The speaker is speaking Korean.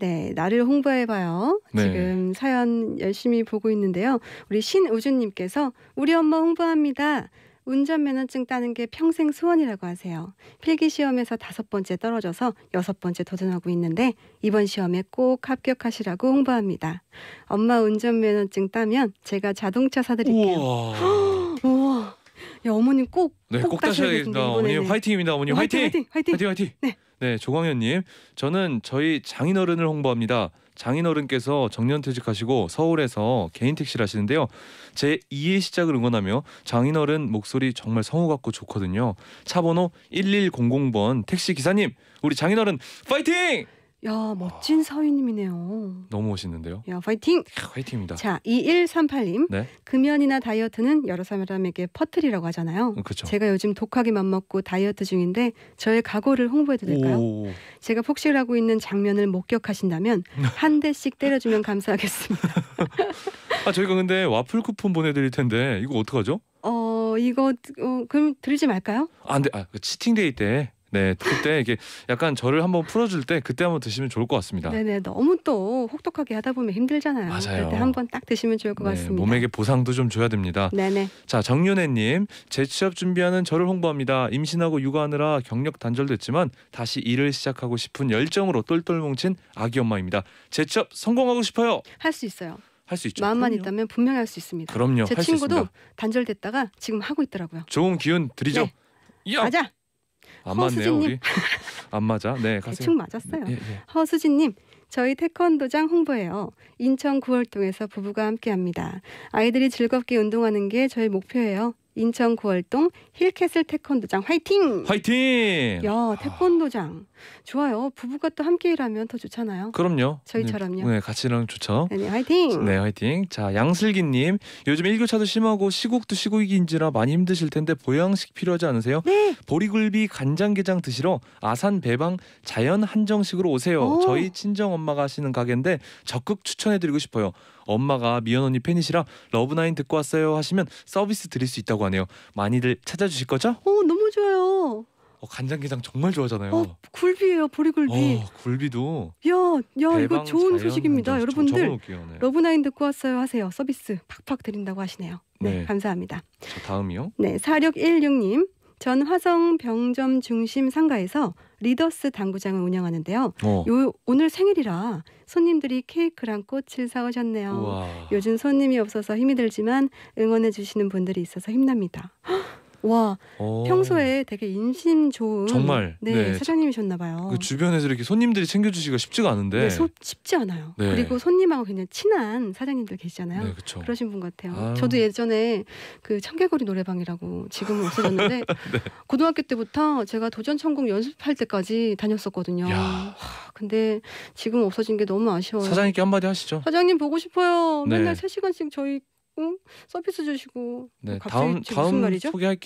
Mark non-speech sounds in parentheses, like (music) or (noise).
네, 나를 홍보해봐요. 네. 지금 사연 열심히 보고 있는데요. 우리 신우준님께서 우리 엄마 홍보합니다. 운전면허증 따는 게 평생 소원이라고 하세요. 필기 시험에서 다섯 번째 떨어져서 여섯 번째 도전하고 있는데 이번 시험에 꼭 합격하시라고 홍보합니다. 엄마 운전면허증 따면 제가 자동차 사드릴게요. (laughs) 야 어머님 꼭 네, 꼭, 꼭셔야겠습니다 어머님 화이팅입니다. 어머님 화이팅! 화이팅! 화이팅! 화이팅! 화이팅! 네. 네, 조광현님. 저는 저희 장인어른을 홍보합니다. 장인어른께서 정년퇴직하시고 서울에서 개인 택시를 하시는데요. 제 2의 시작을 응원하며 장인어른 목소리 정말 성우 같고 좋거든요. 차번호 1100번 택시 기사님, 우리 장인어른 파이팅! 야, 멋진 사위님이네요. 너무 멋있는데요. 야, 파이팅! 아, 화이팅입니다. 자, 2138님. 네. 금연이나 다이어트는 여러 사람에게 퍼트리라고 하잖아요. 음, 그쵸. 제가 요즘 독하게 맘먹고 다이어트 중인데 저의 각오를 홍보해도 될까요? 오. 제가 폭식을 하고 있는 장면을 목격하신다면 (laughs) 한 대씩 때려주면 감사하겠습니다. (laughs) 아, 저희가 근데 와플 쿠폰 보내드릴 텐데 이거 어떡하죠? 어, 이거 어, 그럼 드리지 말까요? 아, 근 아, 그 치팅데이 때 네, 그때 이게 약간 저를 한번 풀어줄 때 그때 한번 드시면 좋을 것 같습니다. 네네, 너무 또 혹독하게 하다 보면 힘들잖아요. 맞아요. 그때 한번 딱 드시면 좋을 것 네, 같습니다. 몸에게 보상도 좀 줘야 됩니다. 네네. 자, 정윤혜님, 재취업 준비하는 저를 홍보합니다. 임신하고 육아하느라 경력 단절됐지만 다시 일을 시작하고 싶은 열정으로 똘똘 뭉친 아기 엄마입니다. 재취업 성공하고 싶어요. 할 수 있어요. 할 수 있죠. 마음만 그럼요. 있다면 분명히 할수 있습니다. 그럼요. 제 친구도 있습니다. 단절됐다가 지금 하고 있더라고요. 좋은 기운 드리죠. 네. 가자. 안 맞네요 우리 안 맞아 네, 네 가세요 대충 맞았어요 예, 예. 허수진님 저희 태권도장 홍보예요. 인천 구월동에서 부부가 함께합니다. 아이들이 즐겁게 운동하는 게 저희 목표예요. 인천 구월동 힐캐슬 태권도장 화이팅! 화이팅! 야 태권도장 좋아요. 부부가 또 함께 일하면 더 좋잖아요. 그럼요. 저희처럼요. 네, 같이 일하면 좋죠. 네, 네, 화이팅. 네, 화이팅. 자, 양슬기님 요즘 일교차도 심하고 시국도 시국이긴지라 많이 힘드실 텐데 보양식 필요하지 않으세요? 네. 보리굴비 간장게장 드시러 아산 배방 자연 한정식으로 오세요. 오. 저희 친정 엄마가 하시는 가게인데 적극 추천해드리고 싶어요. 엄마가 미연 언니 팬이시라 러브나인 듣고 왔어요 하시면 서비스 드릴 수 있다고 하네요. 많이들 찾아주실 거죠? 오, 너무 좋아요. 어, 간장게장 정말 좋아하잖아요. 어, 굴비예요, 보리굴비. 어, 굴비도. 야, 야 이거 좋은 소식입니다, 여러분들. 네. 러브나인 듣고 왔어요 하세요. 서비스 팍팍 드린다고 하시네요. 네, 네. 감사합니다. 자, 다음이요. 네, 4616님. 전 화성 병점 중심 상가에서 리더스 당구장을 운영하는데요. 어. 요, 오늘 생일이라 손님들이 케이크랑 꽃을 사오셨네요. 우와. 요즘 손님이 없어서 힘이 들지만 응원해 주시는 분들이 있어서 힘납니다. 와 어. 평소에 되게 인심 좋은 정말 네, 네. 사장님이셨나 봐요. 그 주변에서 이렇게 손님들이 챙겨주시기가 쉽지가 않은데 네, 소, 쉽지 않아요. 네. 그리고 손님하고 굉장 친한 사장님들 계시잖아요. 네, 그쵸. 그러신 분 같아요. 아유. 저도 예전에 그 청개구리 노래방이라고 지금 없어졌는데 (laughs) 네. 고등학교 때부터 제가 도전 천국 연습할 때까지 다녔었거든요. 와, 근데 지금 없어진 게 너무 아쉬워요. 사장님께 한마디 하시죠. 사장님 보고 싶어요. 네. 맨날 3시간씩 저희 응? 서비스 주시고 네, 갑자기 다음 다음 말이죠? 소개할게요.